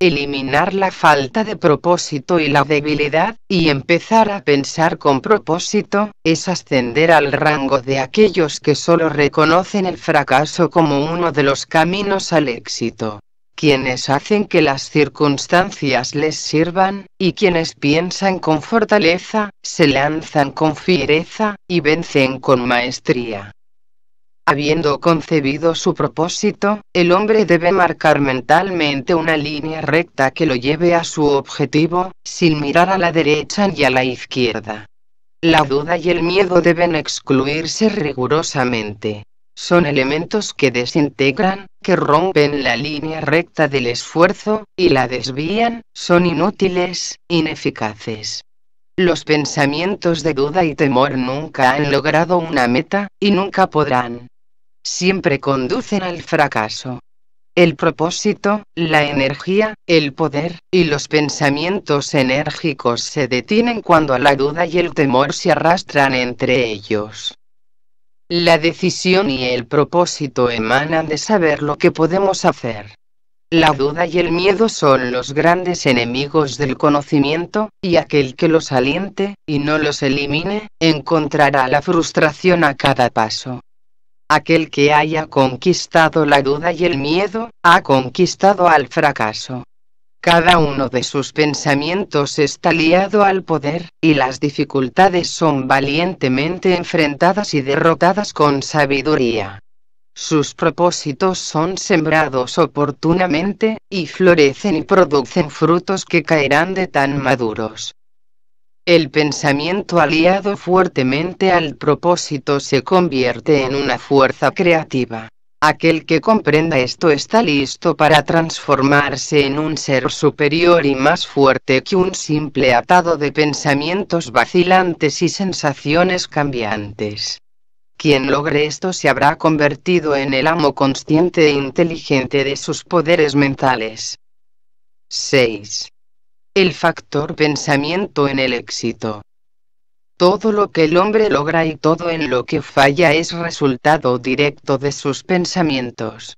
Eliminar la falta de propósito y la debilidad, y empezar a pensar con propósito, es ascender al rango de aquellos que solo reconocen el fracaso como uno de los caminos al éxito quienes hacen que las circunstancias les sirvan, y quienes piensan con fortaleza, se lanzan con fiereza, y vencen con maestría. Habiendo concebido su propósito, el hombre debe marcar mentalmente una línea recta que lo lleve a su objetivo, sin mirar a la derecha ni a la izquierda. La duda y el miedo deben excluirse rigurosamente son elementos que desintegran, que rompen la línea recta del esfuerzo, y la desvían, son inútiles, ineficaces. Los pensamientos de duda y temor nunca han logrado una meta, y nunca podrán. Siempre conducen al fracaso. El propósito, la energía, el poder, y los pensamientos enérgicos se detienen cuando la duda y el temor se arrastran entre ellos. La decisión y el propósito emanan de saber lo que podemos hacer. La duda y el miedo son los grandes enemigos del conocimiento, y aquel que los aliente, y no los elimine, encontrará la frustración a cada paso. Aquel que haya conquistado la duda y el miedo, ha conquistado al fracaso. Cada uno de sus pensamientos está liado al poder, y las dificultades son valientemente enfrentadas y derrotadas con sabiduría. Sus propósitos son sembrados oportunamente, y florecen y producen frutos que caerán de tan maduros. El pensamiento aliado fuertemente al propósito se convierte en una fuerza creativa. Aquel que comprenda esto está listo para transformarse en un ser superior y más fuerte que un simple atado de pensamientos vacilantes y sensaciones cambiantes. Quien logre esto se habrá convertido en el amo consciente e inteligente de sus poderes mentales. 6. El factor pensamiento en el éxito. Todo lo que el hombre logra y todo en lo que falla es resultado directo de sus pensamientos.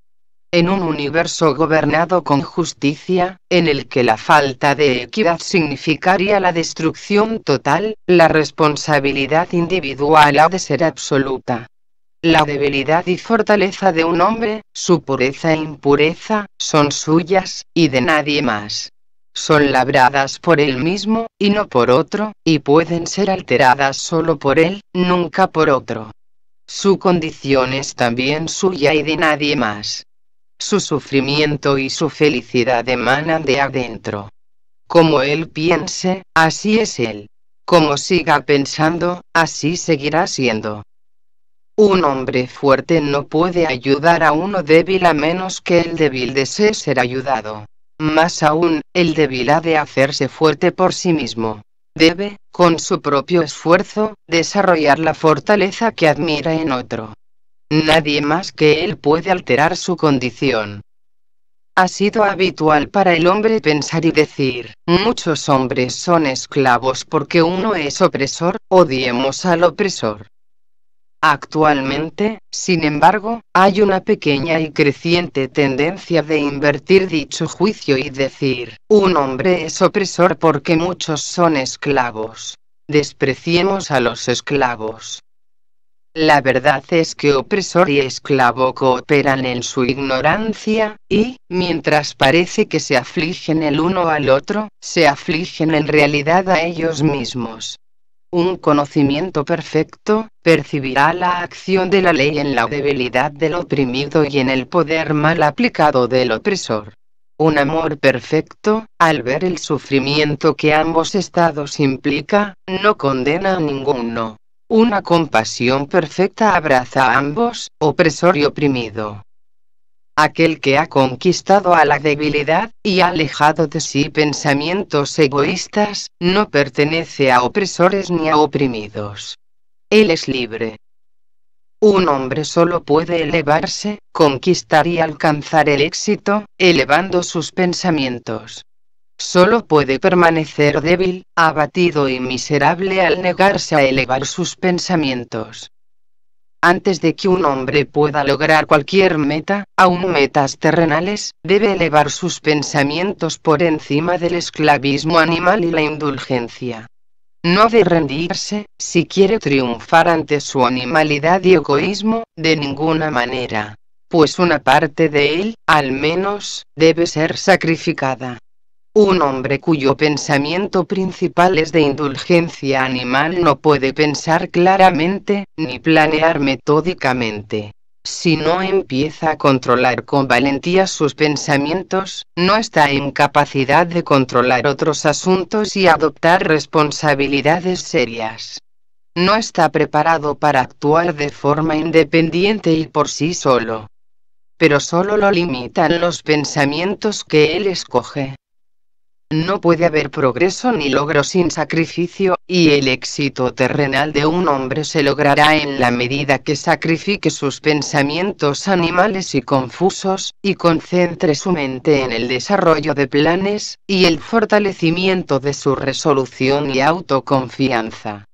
En un universo gobernado con justicia, en el que la falta de equidad significaría la destrucción total, la responsabilidad individual ha de ser absoluta. La debilidad y fortaleza de un hombre, su pureza e impureza, son suyas, y de nadie más son labradas por él mismo, y no por otro, y pueden ser alteradas solo por él, nunca por otro. Su condición es también suya y de nadie más. Su sufrimiento y su felicidad emanan de adentro. Como él piense, así es él. Como siga pensando, así seguirá siendo. Un hombre fuerte no puede ayudar a uno débil a menos que el débil desee ser ayudado más aún, el débil ha de hacerse fuerte por sí mismo. Debe, con su propio esfuerzo, desarrollar la fortaleza que admira en otro. Nadie más que él puede alterar su condición. Ha sido habitual para el hombre pensar y decir, muchos hombres son esclavos porque uno es opresor, odiemos al opresor. Actualmente, sin embargo, hay una pequeña y creciente tendencia de invertir dicho juicio y decir, un hombre es opresor porque muchos son esclavos. Despreciemos a los esclavos. La verdad es que opresor y esclavo cooperan en su ignorancia, y, mientras parece que se afligen el uno al otro, se afligen en realidad a ellos mismos. Un conocimiento perfecto, percibirá la acción de la ley en la debilidad del oprimido y en el poder mal aplicado del opresor. Un amor perfecto, al ver el sufrimiento que ambos estados implica, no condena a ninguno. Una compasión perfecta abraza a ambos, opresor y oprimido aquel que ha conquistado a la debilidad y ha alejado de sí pensamientos egoístas, no pertenece a opresores ni a oprimidos. Él es libre. Un hombre solo puede elevarse, conquistar y alcanzar el éxito, elevando sus pensamientos. Solo puede permanecer débil, abatido y miserable al negarse a elevar sus pensamientos. Antes de que un hombre pueda lograr cualquier meta, aún metas terrenales, debe elevar sus pensamientos por encima del esclavismo animal y la indulgencia. No de rendirse, si quiere triunfar ante su animalidad y egoísmo, de ninguna manera. Pues una parte de él, al menos, debe ser sacrificada. Un hombre cuyo pensamiento principal es de indulgencia animal no puede pensar claramente, ni planear metódicamente. Si no empieza a controlar con valentía sus pensamientos, no está en capacidad de controlar otros asuntos y adoptar responsabilidades serias. No está preparado para actuar de forma independiente y por sí solo. Pero solo lo limitan los pensamientos que él escoge. No puede haber progreso ni logro sin sacrificio, y el éxito terrenal de un hombre se logrará en la medida que sacrifique sus pensamientos animales y confusos, y concentre su mente en el desarrollo de planes, y el fortalecimiento de su resolución y autoconfianza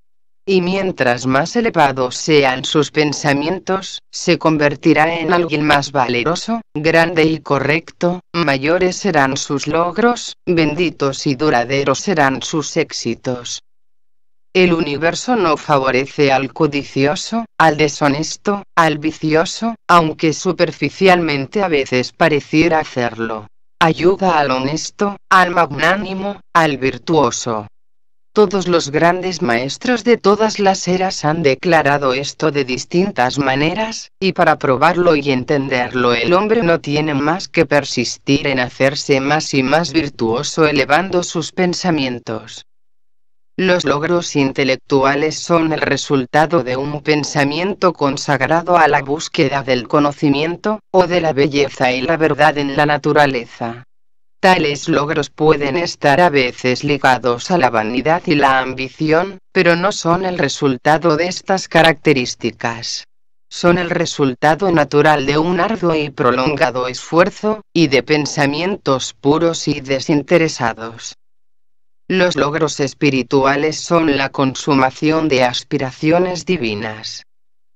y mientras más elevados sean sus pensamientos, se convertirá en alguien más valeroso, grande y correcto, mayores serán sus logros, benditos y duraderos serán sus éxitos. El universo no favorece al codicioso, al deshonesto, al vicioso, aunque superficialmente a veces pareciera hacerlo. Ayuda al honesto, al magnánimo, al virtuoso. Todos los grandes maestros de todas las eras han declarado esto de distintas maneras, y para probarlo y entenderlo el hombre no tiene más que persistir en hacerse más y más virtuoso elevando sus pensamientos. Los logros intelectuales son el resultado de un pensamiento consagrado a la búsqueda del conocimiento, o de la belleza y la verdad en la naturaleza. Tales logros pueden estar a veces ligados a la vanidad y la ambición, pero no son el resultado de estas características. Son el resultado natural de un arduo y prolongado esfuerzo, y de pensamientos puros y desinteresados. Los logros espirituales son la consumación de aspiraciones divinas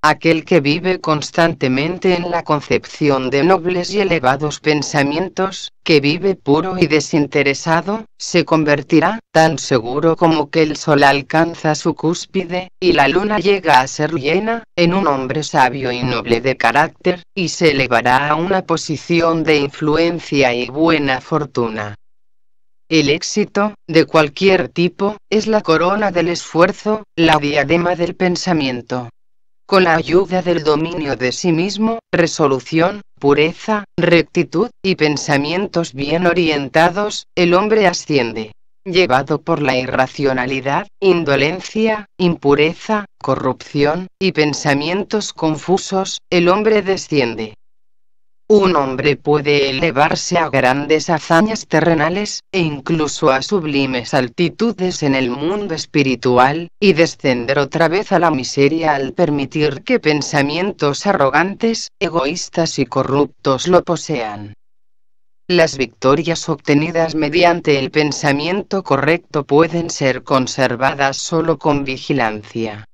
aquel que vive constantemente en la concepción de nobles y elevados pensamientos, que vive puro y desinteresado, se convertirá, tan seguro como que el sol alcanza su cúspide, y la luna llega a ser llena, en un hombre sabio y noble de carácter, y se elevará a una posición de influencia y buena fortuna. El éxito, de cualquier tipo, es la corona del esfuerzo, la diadema del pensamiento con la ayuda del dominio de sí mismo, resolución, pureza, rectitud y pensamientos bien orientados, el hombre asciende. Llevado por la irracionalidad, indolencia, impureza, corrupción y pensamientos confusos, el hombre desciende. Un hombre puede elevarse a grandes hazañas terrenales, e incluso a sublimes altitudes en el mundo espiritual, y descender otra vez a la miseria al permitir que pensamientos arrogantes, egoístas y corruptos lo posean. Las victorias obtenidas mediante el pensamiento correcto pueden ser conservadas solo con vigilancia.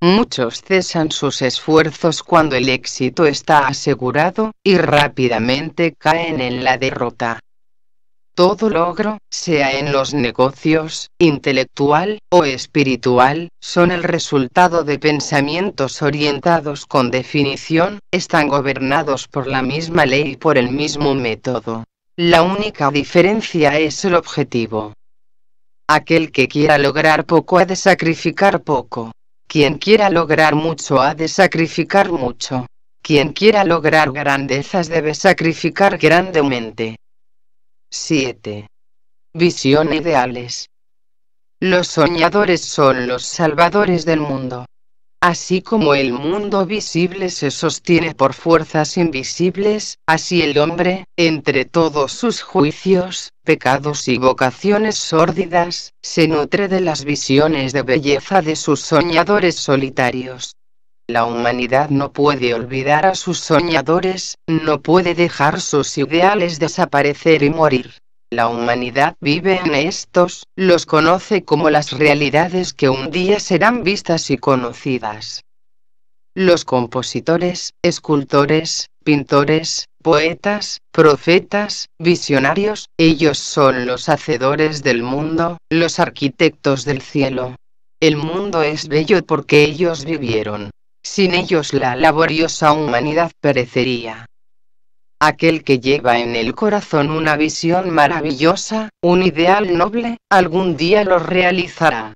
Muchos cesan sus esfuerzos cuando el éxito está asegurado, y rápidamente caen en la derrota. Todo logro, sea en los negocios, intelectual o espiritual, son el resultado de pensamientos orientados con definición, están gobernados por la misma ley y por el mismo método. La única diferencia es el objetivo. Aquel que quiera lograr poco ha de sacrificar poco. Quien quiera lograr mucho ha de sacrificar mucho. Quien quiera lograr grandezas debe sacrificar grandemente. 7. Visión ideales. Los soñadores son los salvadores del mundo. Así como el mundo visible se sostiene por fuerzas invisibles, así el hombre, entre todos sus juicios, pecados y vocaciones sórdidas, se nutre de las visiones de belleza de sus soñadores solitarios. La humanidad no puede olvidar a sus soñadores, no puede dejar sus ideales desaparecer y morir. La humanidad vive en estos, los conoce como las realidades que un día serán vistas y conocidas. Los compositores, escultores, pintores, poetas, profetas, visionarios, ellos son los hacedores del mundo, los arquitectos del cielo. El mundo es bello porque ellos vivieron. Sin ellos la laboriosa humanidad perecería aquel que lleva en el corazón una visión maravillosa, un ideal noble, algún día lo realizará.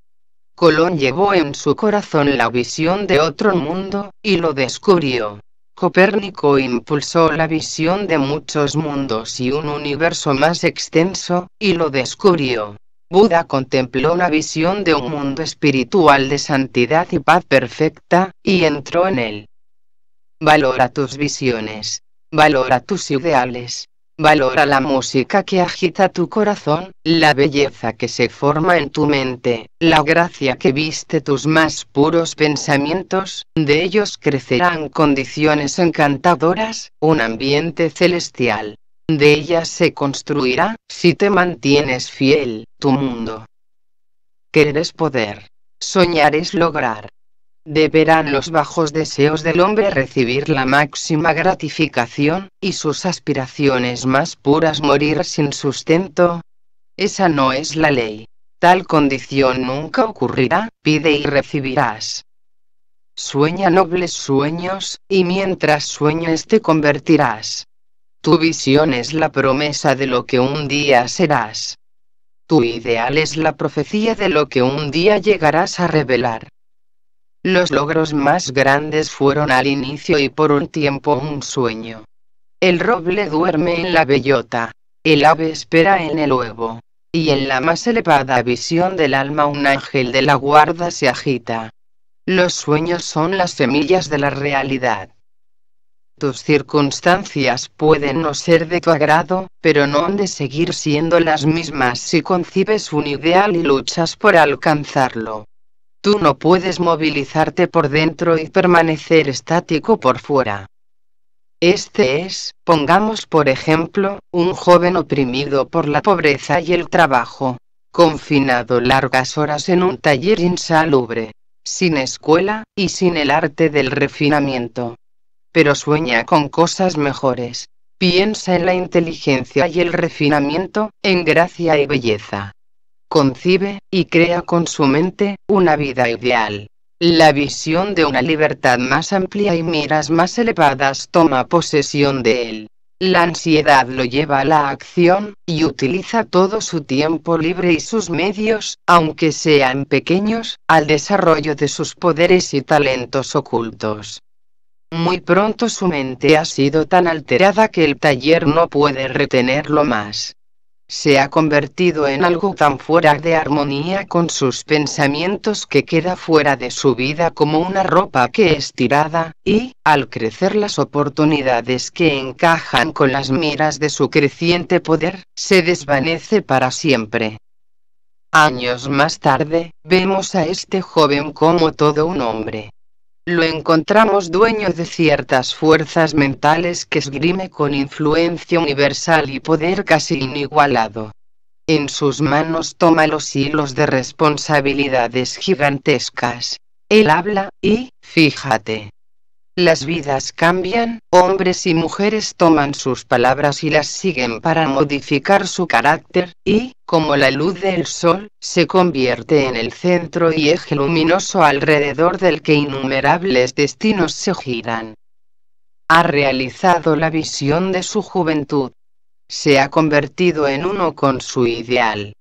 Colón llevó en su corazón la visión de otro mundo, y lo descubrió. Copérnico impulsó la visión de muchos mundos y un universo más extenso, y lo descubrió. Buda contempló una visión de un mundo espiritual de santidad y paz perfecta, y entró en él. Valora tus visiones valora tus ideales, valora la música que agita tu corazón, la belleza que se forma en tu mente, la gracia que viste tus más puros pensamientos, de ellos crecerán condiciones encantadoras, un ambiente celestial. De ellas se construirá, si te mantienes fiel, tu mundo. Querer poder. Soñar es lograr deberán los bajos deseos del hombre recibir la máxima gratificación, y sus aspiraciones más puras morir sin sustento? Esa no es la ley. Tal condición nunca ocurrirá, pide y recibirás. Sueña nobles sueños, y mientras sueñes te convertirás. Tu visión es la promesa de lo que un día serás. Tu ideal es la profecía de lo que un día llegarás a revelar. Los logros más grandes fueron al inicio y por un tiempo un sueño. El roble duerme en la bellota, el ave espera en el huevo, y en la más elevada visión del alma un ángel de la guarda se agita. Los sueños son las semillas de la realidad. Tus circunstancias pueden no ser de tu agrado, pero no han de seguir siendo las mismas si concibes un ideal y luchas por alcanzarlo. Tú no puedes movilizarte por dentro y permanecer estático por fuera. Este es, pongamos por ejemplo, un joven oprimido por la pobreza y el trabajo, confinado largas horas en un taller insalubre, sin escuela, y sin el arte del refinamiento. Pero sueña con cosas mejores, piensa en la inteligencia y el refinamiento, en gracia y belleza concibe, y crea con su mente, una vida ideal. La visión de una libertad más amplia y miras más elevadas toma posesión de él. La ansiedad lo lleva a la acción, y utiliza todo su tiempo libre y sus medios, aunque sean pequeños, al desarrollo de sus poderes y talentos ocultos. Muy pronto su mente ha sido tan alterada que el taller no puede retenerlo más se ha convertido en algo tan fuera de armonía con sus pensamientos que queda fuera de su vida como una ropa que es tirada, y, al crecer las oportunidades que encajan con las miras de su creciente poder, se desvanece para siempre. Años más tarde, vemos a este joven como todo un hombre, lo encontramos dueño de ciertas fuerzas mentales que esgrime con influencia universal y poder casi inigualado. En sus manos toma los hilos de responsabilidades gigantescas. Él habla, y, fíjate, las vidas cambian, hombres y mujeres toman sus palabras y las siguen para modificar su carácter, y, como la luz del sol, se convierte en el centro y eje luminoso alrededor del que innumerables destinos se giran. Ha realizado la visión de su juventud. Se ha convertido en uno con su ideal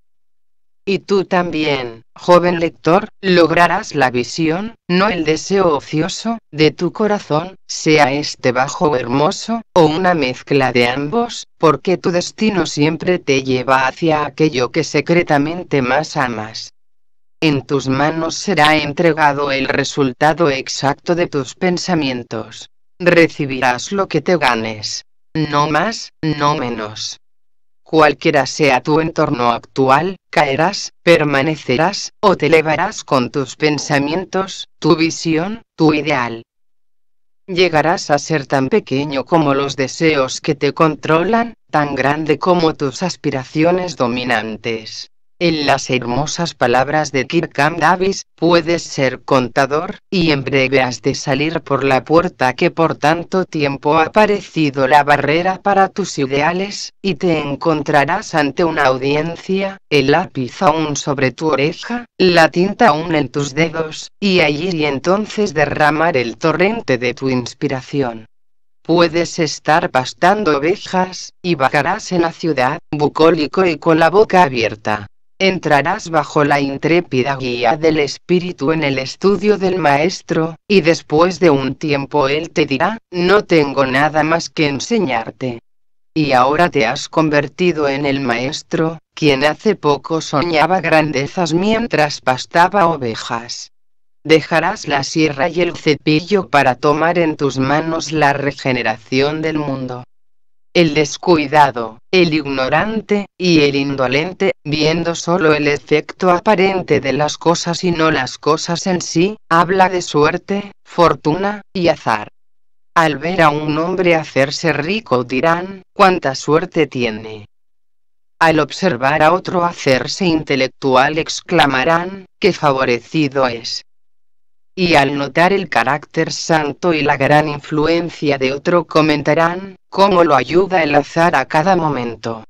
y tú también, joven lector, lograrás la visión, no el deseo ocioso, de tu corazón, sea este bajo o hermoso, o una mezcla de ambos, porque tu destino siempre te lleva hacia aquello que secretamente más amas. En tus manos será entregado el resultado exacto de tus pensamientos. Recibirás lo que te ganes. No más, no menos cualquiera sea tu entorno actual, caerás, permanecerás, o te elevarás con tus pensamientos, tu visión, tu ideal. Llegarás a ser tan pequeño como los deseos que te controlan, tan grande como tus aspiraciones dominantes. En las hermosas palabras de Kirkham Davis, puedes ser contador, y en breve has de salir por la puerta que por tanto tiempo ha parecido la barrera para tus ideales, y te encontrarás ante una audiencia, el lápiz aún sobre tu oreja, la tinta aún en tus dedos, y allí y entonces derramar el torrente de tu inspiración. Puedes estar pastando ovejas, y vacarás en la ciudad, bucólico y con la boca abierta, entrarás bajo la intrépida guía del espíritu en el estudio del maestro, y después de un tiempo él te dirá, no tengo nada más que enseñarte. Y ahora te has convertido en el maestro, quien hace poco soñaba grandezas mientras pastaba ovejas. Dejarás la sierra y el cepillo para tomar en tus manos la regeneración del mundo el descuidado, el ignorante y el indolente, viendo solo el efecto aparente de las cosas y no las cosas en sí, habla de suerte, fortuna y azar. Al ver a un hombre hacerse rico dirán, cuánta suerte tiene. Al observar a otro hacerse intelectual exclamarán, qué favorecido es y al notar el carácter santo y la gran influencia de otro comentarán, cómo lo ayuda el azar a cada momento.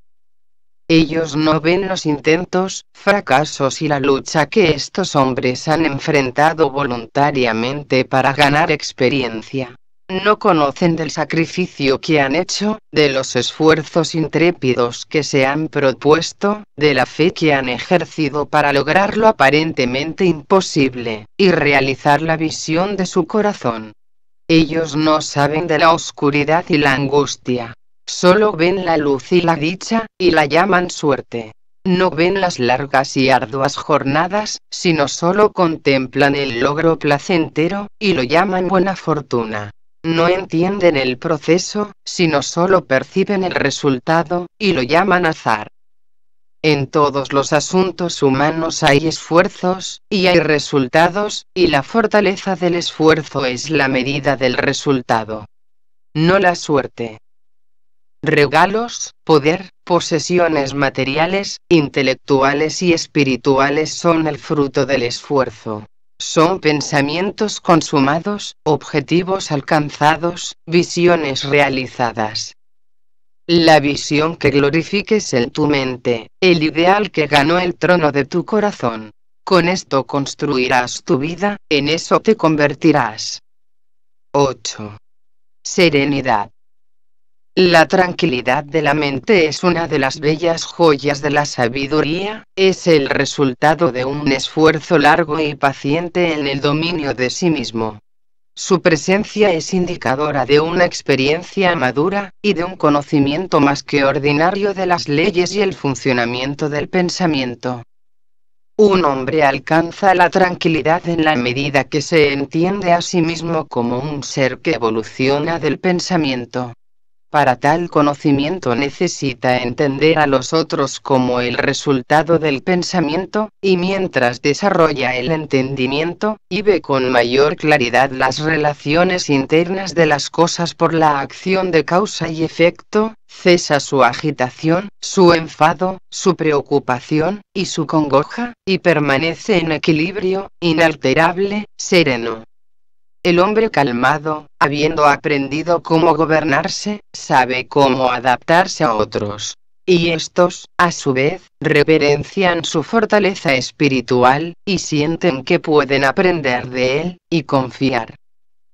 Ellos no ven los intentos, fracasos y la lucha que estos hombres han enfrentado voluntariamente para ganar experiencia no conocen del sacrificio que han hecho, de los esfuerzos intrépidos que se han propuesto, de la fe que han ejercido para lograr lo aparentemente imposible, y realizar la visión de su corazón. Ellos no saben de la oscuridad y la angustia. Solo ven la luz y la dicha, y la llaman suerte. No ven las largas y arduas jornadas, sino solo contemplan el logro placentero, y lo llaman buena fortuna. No entienden el proceso, sino solo perciben el resultado, y lo llaman azar. En todos los asuntos humanos hay esfuerzos, y hay resultados, y la fortaleza del esfuerzo es la medida del resultado. No la suerte. Regalos, poder, posesiones materiales, intelectuales y espirituales son el fruto del esfuerzo. Son pensamientos consumados, objetivos alcanzados, visiones realizadas. La visión que glorifiques en tu mente, el ideal que ganó el trono de tu corazón. Con esto construirás tu vida, en eso te convertirás. 8. Serenidad. La tranquilidad de la mente es una de las bellas joyas de la sabiduría, es el resultado de un esfuerzo largo y paciente en el dominio de sí mismo. Su presencia es indicadora de una experiencia madura, y de un conocimiento más que ordinario de las leyes y el funcionamiento del pensamiento. Un hombre alcanza la tranquilidad en la medida que se entiende a sí mismo como un ser que evoluciona del pensamiento. Para tal conocimiento necesita entender a los otros como el resultado del pensamiento, y mientras desarrolla el entendimiento, y ve con mayor claridad las relaciones internas de las cosas por la acción de causa y efecto, cesa su agitación, su enfado, su preocupación, y su congoja, y permanece en equilibrio, inalterable, sereno. El hombre calmado, habiendo aprendido cómo gobernarse, sabe cómo adaptarse a otros. Y estos, a su vez, reverencian su fortaleza espiritual, y sienten que pueden aprender de él, y confiar.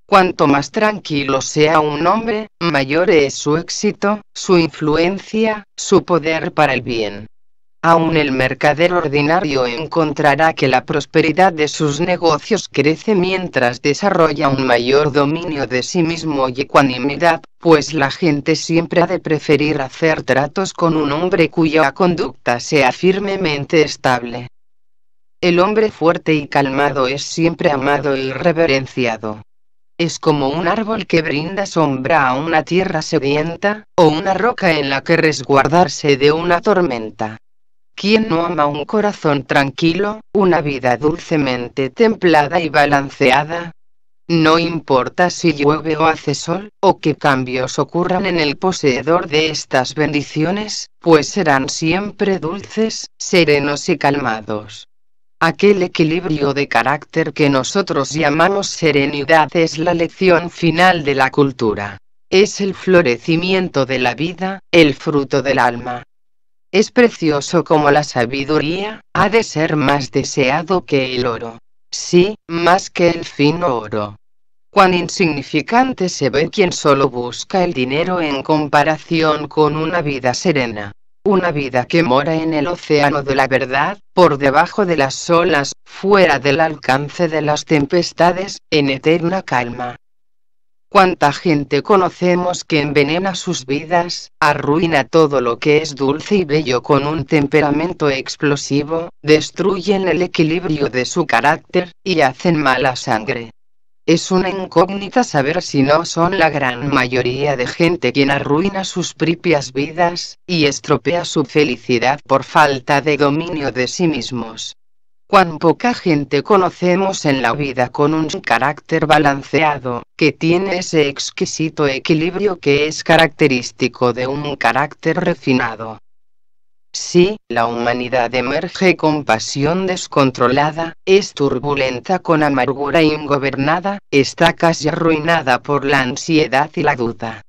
Cuanto más tranquilo sea un hombre, mayor es su éxito, su influencia, su poder para el bien aún el mercader ordinario encontrará que la prosperidad de sus negocios crece mientras desarrolla un mayor dominio de sí mismo y ecuanimidad, pues la gente siempre ha de preferir hacer tratos con un hombre cuya conducta sea firmemente estable. El hombre fuerte y calmado es siempre amado y reverenciado. Es como un árbol que brinda sombra a una tierra sedienta, o una roca en la que resguardarse de una tormenta. ¿Quién no ama un corazón tranquilo, una vida dulcemente templada y balanceada? No importa si llueve o hace sol, o qué cambios ocurran en el poseedor de estas bendiciones, pues serán siempre dulces, serenos y calmados. Aquel equilibrio de carácter que nosotros llamamos serenidad es la lección final de la cultura. Es el florecimiento de la vida, el fruto del alma, es precioso como la sabiduría, ha de ser más deseado que el oro. Sí, más que el fino oro. Cuán insignificante se ve quien solo busca el dinero en comparación con una vida serena una vida que mora en el océano de la verdad, por debajo de las olas, fuera del alcance de las tempestades, en eterna calma. Cuánta gente conocemos que envenena sus vidas, arruina todo lo que es dulce y bello con un temperamento explosivo, destruyen el equilibrio de su carácter, y hacen mala sangre. Es una incógnita saber si no son la gran mayoría de gente quien arruina sus propias vidas, y estropea su felicidad por falta de dominio de sí mismos. Cuán poca gente conocemos en la vida con un carácter balanceado, que tiene ese exquisito equilibrio que es característico de un carácter refinado. Sí, la humanidad emerge con pasión descontrolada, es turbulenta con amargura ingobernada, está casi arruinada por la ansiedad y la duda.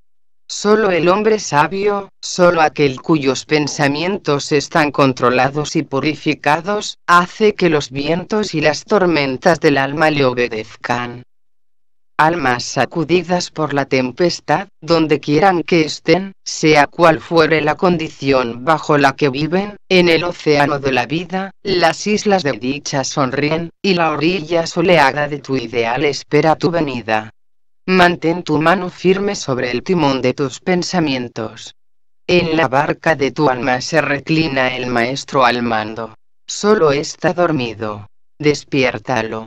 Solo el hombre sabio, solo aquel cuyos pensamientos están controlados y purificados, hace que los vientos y las tormentas del alma le obedezcan. Almas sacudidas por la tempestad, donde quieran que estén, sea cual fuere la condición bajo la que viven, en el océano de la vida, las islas de dicha sonríen, y la orilla soleada de tu ideal espera tu venida. Mantén tu mano firme sobre el timón de tus pensamientos. En la barca de tu alma se reclina el maestro al mando. Solo está dormido. Despiértalo.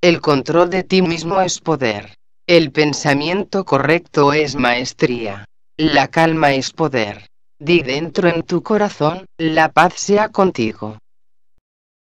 El control de ti mismo es poder. El pensamiento correcto es maestría. La calma es poder. Di dentro en tu corazón, la paz sea contigo.